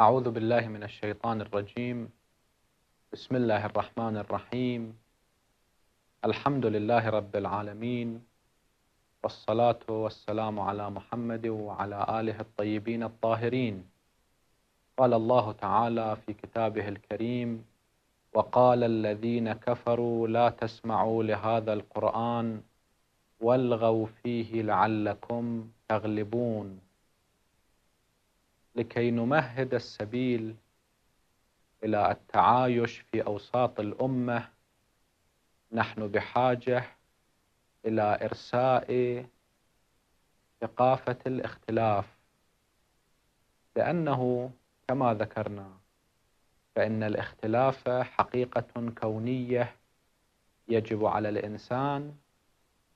أعوذ بالله من الشيطان الرجيم بسم الله الرحمن الرحيم الحمد لله رب العالمين والصلاة والسلام على محمد وعلى آله الطيبين الطاهرين قال الله تعالى في كتابه الكريم وقال الذين كفروا لا تسمعوا لهذا القرآن والغوا فيه لعلكم تغلبون لكي نمهد السبيل الى التعايش في اوساط الامه نحن بحاجه الى ارساء ثقافه الاختلاف لانه كما ذكرنا فان الاختلاف حقيقه كونيه يجب على الانسان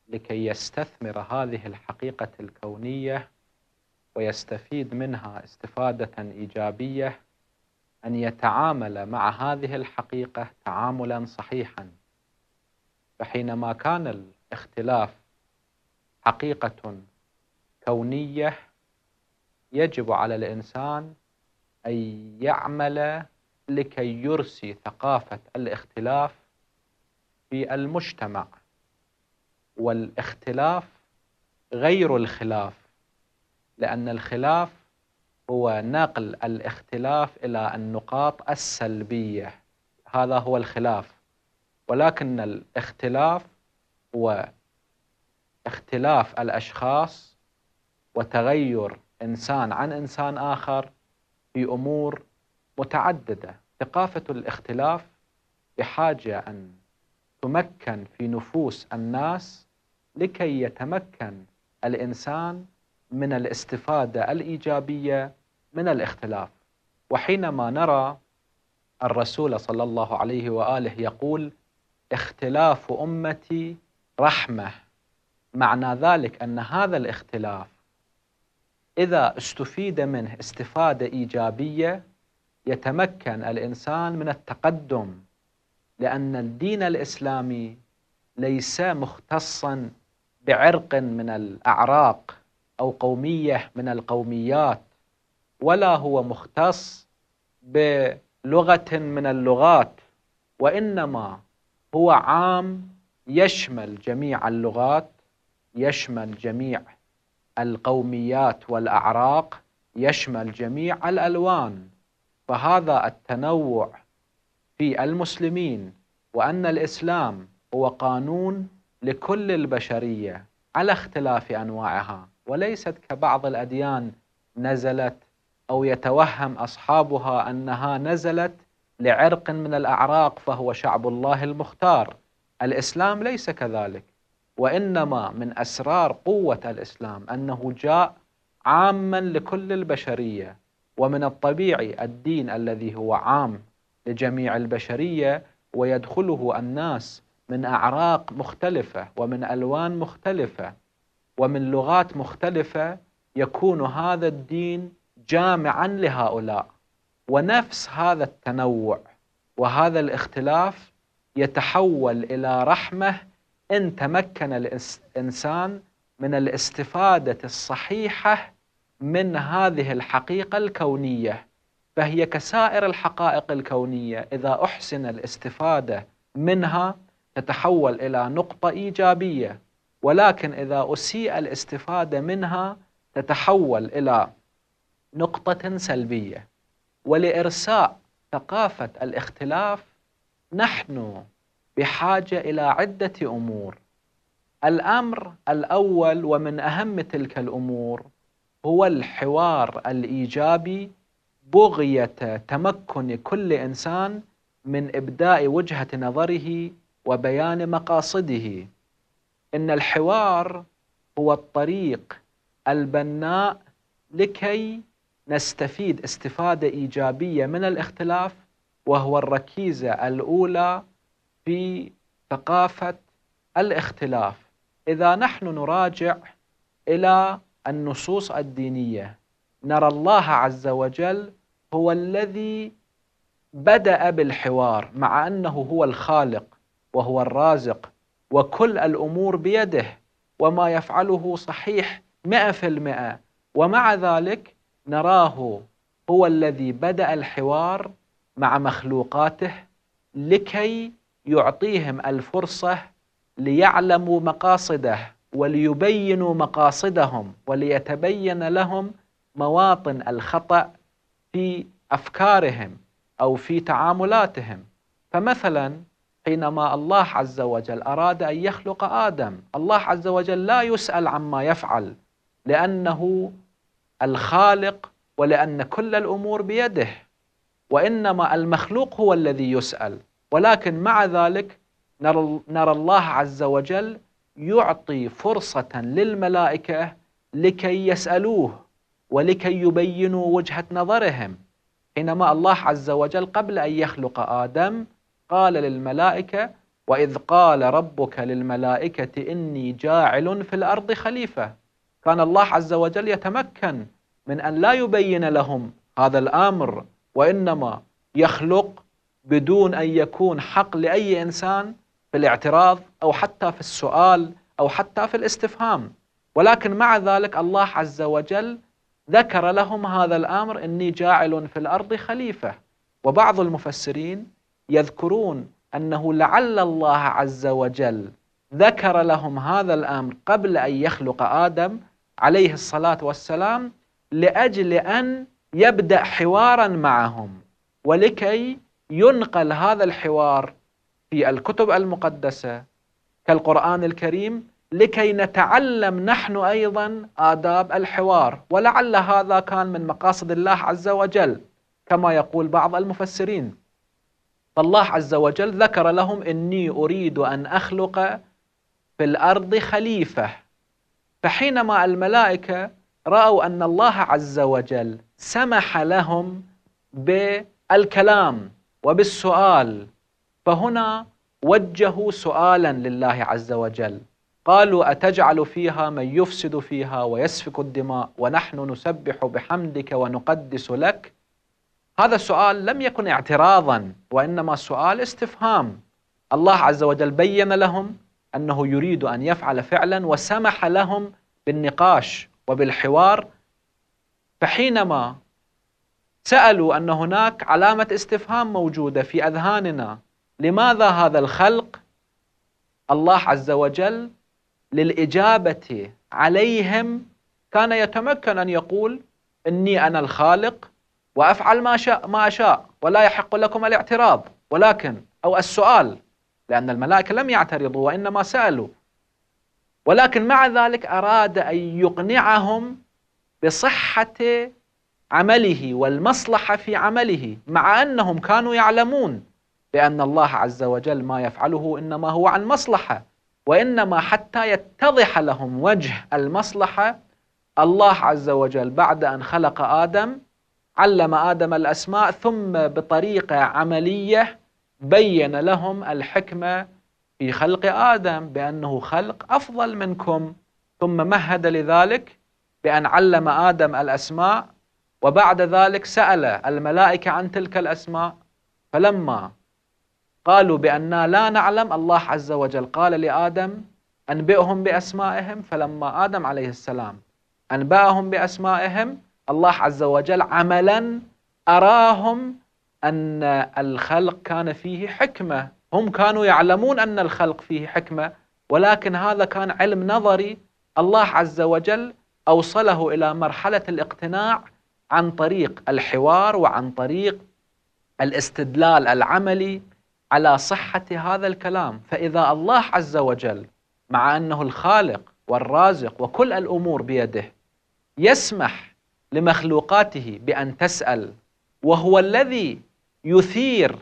لكي يستثمر هذه الحقيقه الكونيه ويستفيد منها استفادة إيجابية أن يتعامل مع هذه الحقيقة تعاملا صحيحا فحينما كان الاختلاف حقيقة كونية يجب على الإنسان أن يعمل لكي يرسي ثقافة الاختلاف في المجتمع والاختلاف غير الخلاف لأن الخلاف هو نقل الاختلاف إلى النقاط السلبية هذا هو الخلاف ولكن الاختلاف هو اختلاف الأشخاص وتغير إنسان عن إنسان آخر في أمور متعددة ثقافة الاختلاف بحاجة أن تمكن في نفوس الناس لكي يتمكن الإنسان من الاستفاده الايجابيه من الاختلاف وحينما نرى الرسول صلى الله عليه واله يقول اختلاف امتي رحمه معنى ذلك ان هذا الاختلاف اذا استفيد منه استفاده ايجابيه يتمكن الانسان من التقدم لان الدين الاسلامي ليس مختصا بعرق من الاعراق أو قومية من القوميات ولا هو مختص بلغة من اللغات وإنما هو عام يشمل جميع اللغات يشمل جميع القوميات والأعراق يشمل جميع الألوان فهذا التنوع في المسلمين وأن الإسلام هو قانون لكل البشرية على اختلاف أنواعها وليست كبعض الأديان نزلت أو يتوهم أصحابها أنها نزلت لعرق من الأعراق فهو شعب الله المختار الإسلام ليس كذلك وإنما من أسرار قوة الإسلام أنه جاء عاما لكل البشرية ومن الطبيعي الدين الذي هو عام لجميع البشرية ويدخله الناس من أعراق مختلفة ومن ألوان مختلفة ومن لغات مختلفة يكون هذا الدين جامعا لهؤلاء ونفس هذا التنوع وهذا الاختلاف يتحول إلى رحمة إن تمكن الإنسان من الاستفادة الصحيحة من هذه الحقيقة الكونية فهي كسائر الحقائق الكونية إذا أحسن الاستفادة منها تتحول إلى نقطة إيجابية ولكن إذا أسيء الاستفادة منها تتحول إلى نقطة سلبية ولإرساء ثقافة الاختلاف نحن بحاجة إلى عدة أمور الأمر الأول ومن أهم تلك الأمور هو الحوار الإيجابي بغية تمكن كل إنسان من إبداء وجهة نظره وبيان مقاصده ان الحوار هو الطريق البناء لكي نستفيد استفاده ايجابيه من الاختلاف وهو الركيزه الاولى في ثقافه الاختلاف اذا نحن نراجع الى النصوص الدينيه نرى الله عز وجل هو الذي بدا بالحوار مع انه هو الخالق وهو الرازق وكل الأمور بيده وما يفعله صحيح مئة في المئة ومع ذلك نراه هو الذي بدأ الحوار مع مخلوقاته لكي يعطيهم الفرصة ليعلموا مقاصده وليبينوا مقاصدهم وليتبين لهم مواطن الخطأ في أفكارهم أو في تعاملاتهم فمثلا حينما الله عز وجل أراد أن يخلق آدم الله عز وجل لا يسأل عما يفعل لأنه الخالق ولأن كل الأمور بيده وإنما المخلوق هو الذي يسأل ولكن مع ذلك نرى الله عز وجل يعطي فرصة للملائكة لكي يسألوه ولكي يبينوا وجهة نظرهم حينما الله عز وجل قبل أن يخلق آدم قال للملائكة وإذ قال ربك للملائكة إني جاعل في الأرض خليفة كان الله عز وجل يتمكن من أن لا يبين لهم هذا الأمر وإنما يخلق بدون أن يكون حق لأي إنسان في الاعتراض أو حتى في السؤال أو حتى في الاستفهام ولكن مع ذلك الله عز وجل ذكر لهم هذا الأمر إني جاعل في الأرض خليفة وبعض المفسرين يذكرون أنه لعل الله عز وجل ذكر لهم هذا الأمر قبل أن يخلق آدم عليه الصلاة والسلام لأجل أن يبدأ حوارا معهم ولكي ينقل هذا الحوار في الكتب المقدسة كالقرآن الكريم لكي نتعلم نحن أيضا آداب الحوار ولعل هذا كان من مقاصد الله عز وجل كما يقول بعض المفسرين فالله عز وجل ذكر لهم إني أريد أن أخلق في الأرض خليفة فحينما الملائكة رأوا أن الله عز وجل سمح لهم بالكلام وبالسؤال فهنا وجهوا سؤالا لله عز وجل قالوا أتجعل فيها من يفسد فيها ويسفك الدماء ونحن نسبح بحمدك ونقدس لك هذا السؤال لم يكن اعتراضا وإنما سؤال استفهام الله عز وجل بين لهم أنه يريد أن يفعل فعلا وسمح لهم بالنقاش وبالحوار فحينما سألوا أن هناك علامة استفهام موجودة في أذهاننا لماذا هذا الخلق الله عز وجل للإجابة عليهم كان يتمكن أن يقول إني أنا الخالق وأفعل ما شاء ما أشاء ولا يحق لكم الاعتراض ولكن أو السؤال لأن الملائكة لم يعترضوا وإنما سألوا ولكن مع ذلك أراد أن يقنعهم بصحة عمله والمصلحة في عمله مع أنهم كانوا يعلمون بأن الله عز وجل ما يفعله إنما هو عن مصلحة وإنما حتى يتضح لهم وجه المصلحة الله عز وجل بعد أن خلق آدم علم آدم الأسماء ثم بطريقة عملية بين لهم الحكمة في خلق آدم بأنه خلق أفضل منكم ثم مهد لذلك بأن علم آدم الأسماء وبعد ذلك سأل الملائكة عن تلك الأسماء فلما قالوا بأننا لا نعلم الله عز وجل قال لآدم أنبئهم بأسمائهم فلما آدم عليه السلام أنبأهم بأسمائهم الله عز وجل عملا أراهم أن الخلق كان فيه حكمة هم كانوا يعلمون أن الخلق فيه حكمة ولكن هذا كان علم نظري الله عز وجل أوصله إلى مرحلة الاقتناع عن طريق الحوار وعن طريق الاستدلال العملي على صحة هذا الكلام فإذا الله عز وجل مع أنه الخالق والرازق وكل الأمور بيده يسمح لمخلوقاته بأن تسأل وهو الذي يثير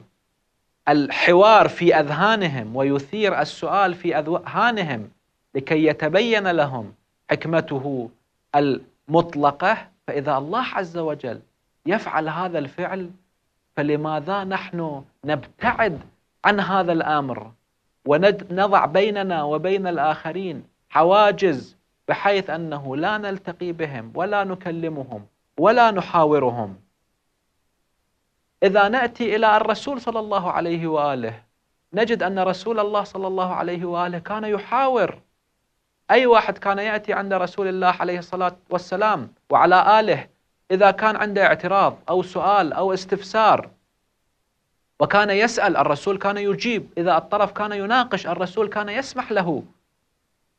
الحوار في أذهانهم ويثير السؤال في أذهانهم لكي يتبين لهم حكمته المطلقة فإذا الله عز وجل يفعل هذا الفعل فلماذا نحن نبتعد عن هذا الامر ونضع بيننا وبين الاخرين حواجز بحيث أنه لا نلتقي بهم ولا نكلمهم ولا نحاورهم إذا نأتي إلى الرسول صلى الله عليه وآله نجد أن رسول الله صلى الله عليه وآله كان يحاور أي واحد كان يأتي عند رسول الله عليه الصلاة والسلام وعلى آله إذا كان عنده اعتراض أو سؤال أو استفسار وكان يسأل الرسول كان يجيب إذا الطرف كان يناقش الرسول كان يسمح له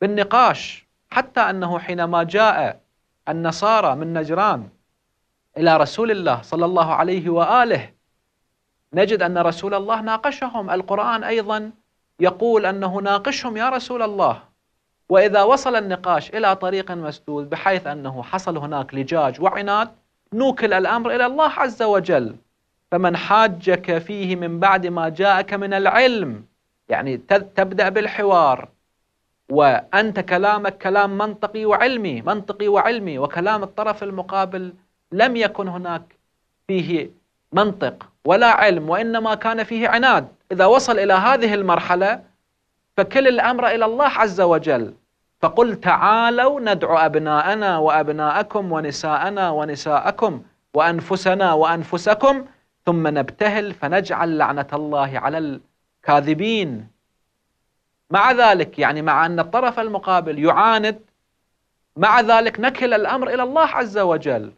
بالنقاش حتى أنه حينما جاء النصارى من نجران إلى رسول الله صلى الله عليه وآله نجد أن رسول الله ناقشهم القرآن أيضا يقول أنه ناقشهم يا رسول الله وإذا وصل النقاش إلى طريق مسدود بحيث أنه حصل هناك لجاج وعناد نوكل الأمر إلى الله عز وجل فمن حاجك فيه من بعد ما جاءك من العلم يعني تبدأ بالحوار وأنت كلامك كلام منطقي وعلمي منطقي وعلمي وكلام الطرف المقابل لم يكن هناك فيه منطق ولا علم وإنما كان فيه عناد إذا وصل إلى هذه المرحلة فكل الأمر إلى الله عز وجل فقل تعالوا ندعو أبناءنا وأبناءكم ونساءنا ونساءكم وأنفسنا وأنفسكم ثم نبتهل فنجعل لعنة الله على الكاذبين مع ذلك يعني مع أن الطرف المقابل يعاند مع ذلك نكل الأمر إلى الله عز وجل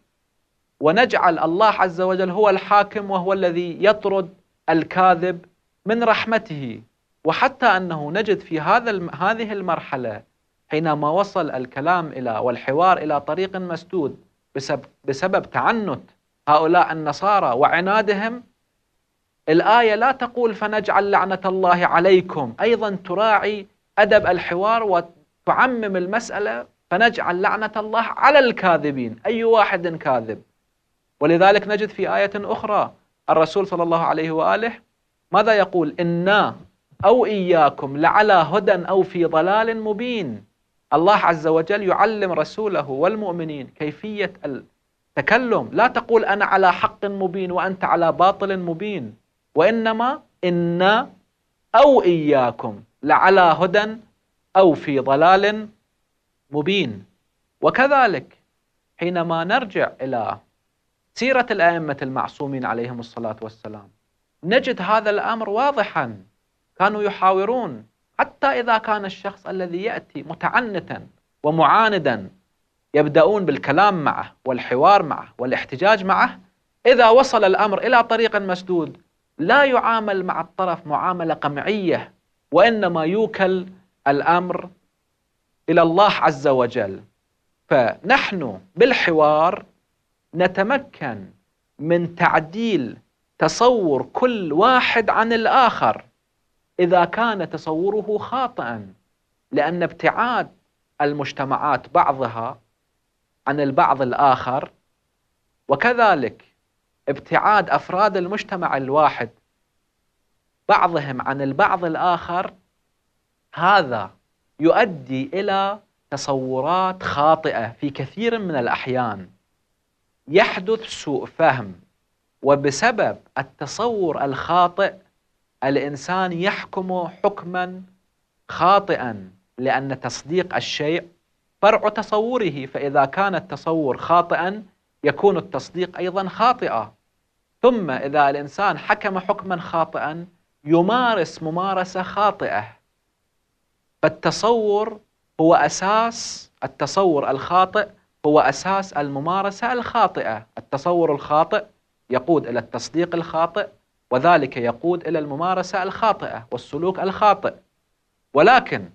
ونجعل الله عز وجل هو الحاكم وهو الذي يطرد الكاذب من رحمته وحتى أنه نجد في هذا هذه المرحلة حينما وصل الكلام إلى والحوار إلى طريق مسدود بسبب, بسبب تعنت هؤلاء النصارى وعنادهم الآية لا تقول فنجعل لعنة الله عليكم أيضا تراعي أدب الحوار وتعمم المسألة فنجعل لعنة الله على الكاذبين أي واحد كاذب ولذلك نجد في آية أخرى الرسول صلى الله عليه وآله ماذا يقول إنا أو إياكم لعلى هدى أو في ضلال مبين الله عز وجل يعلم رسوله والمؤمنين كيفية التكلم لا تقول أنا على حق مبين وأنت على باطل مبين وإنما إنا أو إياكم لعلى هدى أو في ضلال مبين وكذلك حينما نرجع إلى سيرة الأئمة المعصومين عليهم الصلاة والسلام نجد هذا الأمر واضحا كانوا يحاورون حتى إذا كان الشخص الذي يأتي متعنتا ومعاندا يبدأون بالكلام معه والحوار معه والاحتجاج معه إذا وصل الأمر إلى طريق مسدود لا يعامل مع الطرف معاملة قمعية وإنما يوكل الأمر إلى الله عز وجل فنحن بالحوار نتمكن من تعديل تصور كل واحد عن الآخر إذا كان تصوره خاطئا لأن ابتعاد المجتمعات بعضها عن البعض الآخر وكذلك ابتعاد أفراد المجتمع الواحد بعضهم عن البعض الآخر هذا يؤدي إلى تصورات خاطئة في كثير من الأحيان يحدث سوء فهم وبسبب التصور الخاطئ الإنسان يحكم حكما خاطئا لأن تصديق الشيء فرع تصوره فإذا كان التصور خاطئا يكون التصديق ايضا خاطئا ثم اذا الانسان حكم حكما خاطئا يمارس ممارسه خاطئه فالتصور هو اساس التصور الخاطئ هو اساس الممارسه الخاطئه، التصور الخاطئ يقود الى التصديق الخاطئ وذلك يقود الى الممارسه الخاطئه والسلوك الخاطئ. ولكن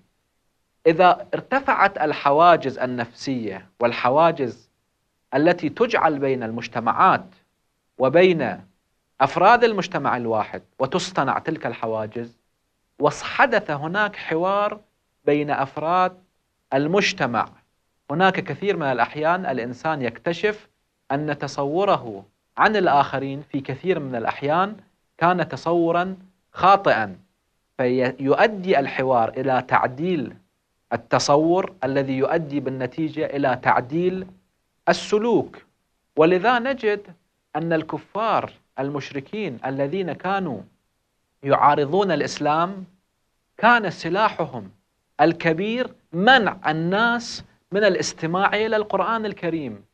اذا ارتفعت الحواجز النفسيه والحواجز التي تجعل بين المجتمعات وبين افراد المجتمع الواحد وتصطنع تلك الحواجز وحدث هناك حوار بين افراد المجتمع هناك كثير من الاحيان الانسان يكتشف ان تصوره عن الاخرين في كثير من الاحيان كان تصورا خاطئا فيؤدي الحوار الى تعديل التصور الذي يؤدي بالنتيجه الى تعديل السلوك ولذا نجد أن الكفار المشركين الذين كانوا يعارضون الإسلام كان سلاحهم الكبير منع الناس من الاستماع إلى القرآن الكريم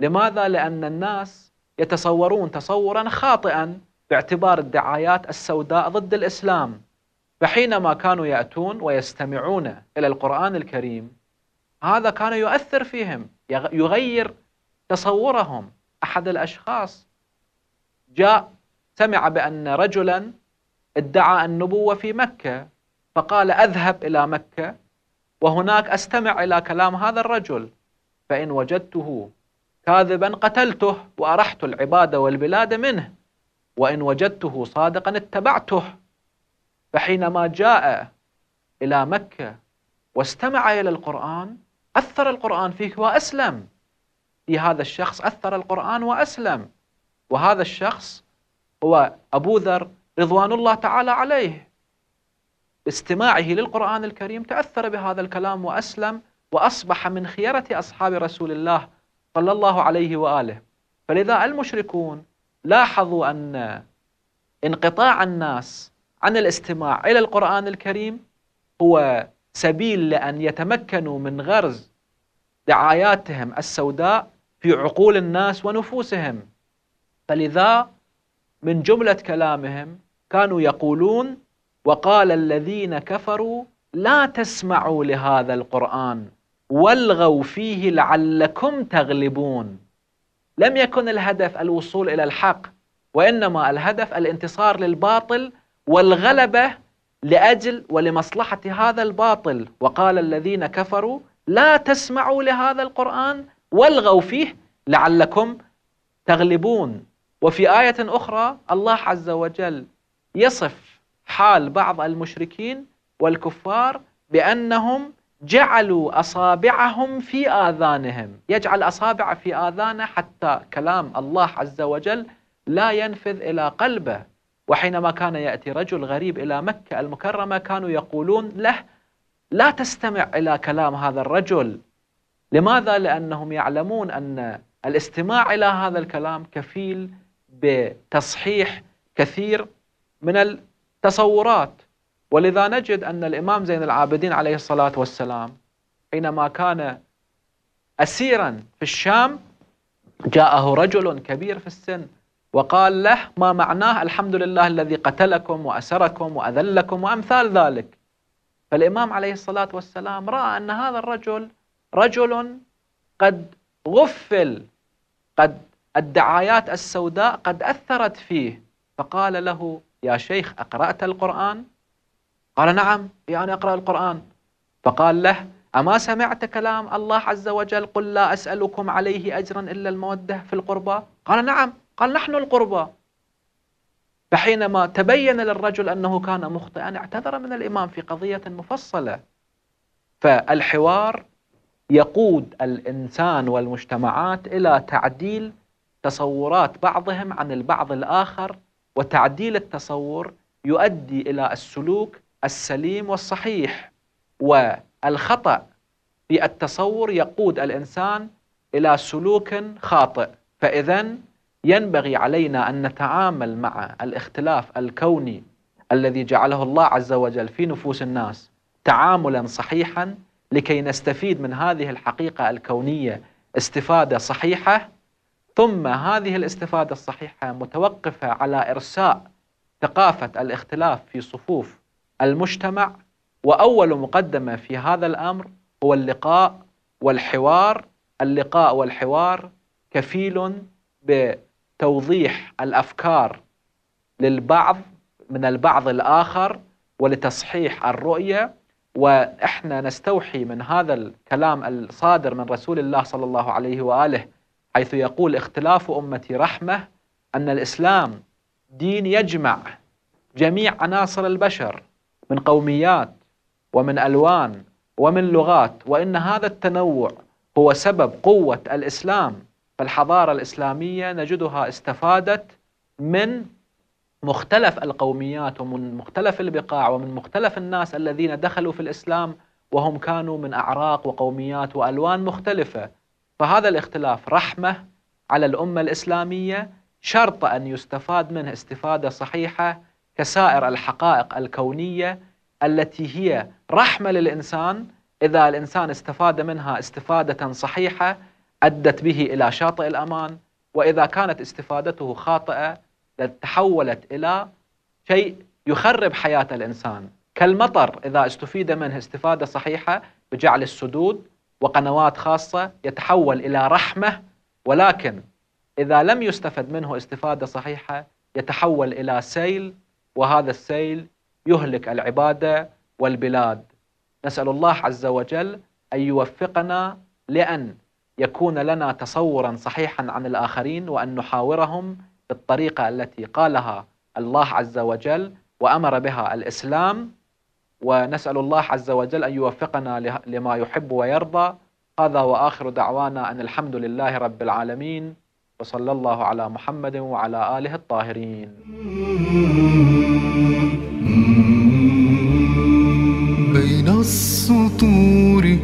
لماذا؟ لأن الناس يتصورون تصورا خاطئا باعتبار الدعايات السوداء ضد الإسلام فحينما كانوا يأتون ويستمعون إلى القرآن الكريم هذا كان يؤثر فيهم يغير تصورهم أحد الأشخاص جاء سمع بأن رجلا ادعى النبوة في مكة فقال أذهب إلى مكة وهناك أستمع إلى كلام هذا الرجل فإن وجدته كاذبا قتلته وأرحت العبادة والبلاد منه وإن وجدته صادقا اتبعته فحينما جاء إلى مكة واستمع إلى القرآن أثر القرآن فيه وأسلم في هذا الشخص أثر القرآن وأسلم وهذا الشخص هو أبو ذر رضوان الله تعالى عليه باستماعه للقرآن الكريم تأثر بهذا الكلام وأسلم وأصبح من خيرة أصحاب رسول الله صلى الله عليه وآله فلذا المشركون لاحظوا أن انقطاع الناس عن الاستماع إلى القرآن الكريم هو سبيل لأن يتمكنوا من غرز دعاياتهم السوداء في عقول الناس ونفوسهم فلذا من جملة كلامهم كانوا يقولون وقال الذين كفروا لا تسمعوا لهذا القرآن والغوا فيه لعلكم تغلبون لم يكن الهدف الوصول إلى الحق وإنما الهدف الانتصار للباطل والغلبة لأجل ولمصلحة هذا الباطل وقال الذين كفروا لا تسمعوا لهذا القرآن والغوا فيه لعلكم تغلبون وفي آية أخرى الله عز وجل يصف حال بعض المشركين والكفار بأنهم جعلوا أصابعهم في آذانهم يجعل أصابع في آذانه حتى كلام الله عز وجل لا ينفذ إلى قلبه وحينما كان يأتي رجل غريب إلى مكة المكرمة كانوا يقولون له لا تستمع إلى كلام هذا الرجل لماذا؟ لأنهم يعلمون أن الاستماع إلى هذا الكلام كفيل بتصحيح كثير من التصورات ولذا نجد أن الإمام زين العابدين عليه الصلاة والسلام حينما كان أسيرا في الشام جاءه رجل كبير في السن وقال له ما معناه الحمد لله الذي قتلكم وأسركم وأذلكم وأمثال ذلك فالإمام عليه الصلاة والسلام رأى أن هذا الرجل رجل قد غفل قد الدعايات السوداء قد أثرت فيه فقال له يا شيخ أقرأت القرآن؟ قال نعم يعني أقرأ القرآن فقال له أما سمعت كلام الله عز وجل قل لا أسألكم عليه أجرا إلا المودة في القربى قال نعم قال نحن القربى فحينما تبين للرجل أنه كان مخطئا اعتذر من الإمام في قضية مفصلة فالحوار يقود الإنسان والمجتمعات إلى تعديل تصورات بعضهم عن البعض الآخر وتعديل التصور يؤدي إلى السلوك السليم والصحيح والخطأ في التصور يقود الإنسان إلى سلوك خاطئ فإذا ينبغي علينا أن نتعامل مع الاختلاف الكوني الذي جعله الله عز وجل في نفوس الناس تعاملا صحيحا لكي نستفيد من هذه الحقيقة الكونية استفادة صحيحة ثم هذه الاستفادة الصحيحة متوقفة على إرساء ثقافة الاختلاف في صفوف المجتمع وأول مقدمة في هذا الأمر هو اللقاء والحوار اللقاء والحوار كفيل ب توضيح الافكار للبعض من البعض الاخر ولتصحيح الرؤيه واحنا نستوحي من هذا الكلام الصادر من رسول الله صلى الله عليه واله حيث يقول اختلاف امتي رحمه ان الاسلام دين يجمع جميع عناصر البشر من قوميات ومن الوان ومن لغات وان هذا التنوع هو سبب قوه الاسلام فالحضارة الإسلامية نجدها استفادت من مختلف القوميات ومن مختلف البقاع ومن مختلف الناس الذين دخلوا في الإسلام وهم كانوا من أعراق وقوميات وألوان مختلفة فهذا الاختلاف رحمة على الأمة الإسلامية شرط أن يستفاد منه استفادة صحيحة كسائر الحقائق الكونية التي هي رحمة للإنسان إذا الإنسان استفاد منها استفادة صحيحة أدت به إلى شاطئ الأمان وإذا كانت استفادته خاطئة تحولت إلى شيء يخرب حياة الإنسان كالمطر إذا استفيد منه استفادة صحيحة بجعل السدود وقنوات خاصة يتحول إلى رحمة ولكن إذا لم يستفد منه استفادة صحيحة يتحول إلى سيل وهذا السيل يهلك العبادة والبلاد نسأل الله عز وجل أن يوفقنا لأن يكون لنا تصورا صحيحا عن الآخرين وأن نحاورهم بالطريقة التي قالها الله عز وجل وأمر بها الإسلام ونسأل الله عز وجل أن يوفقنا لما يحب ويرضى هذا وآخر دعوانا أن الحمد لله رب العالمين وصلى الله على محمد وعلى آله الطاهرين بين السطور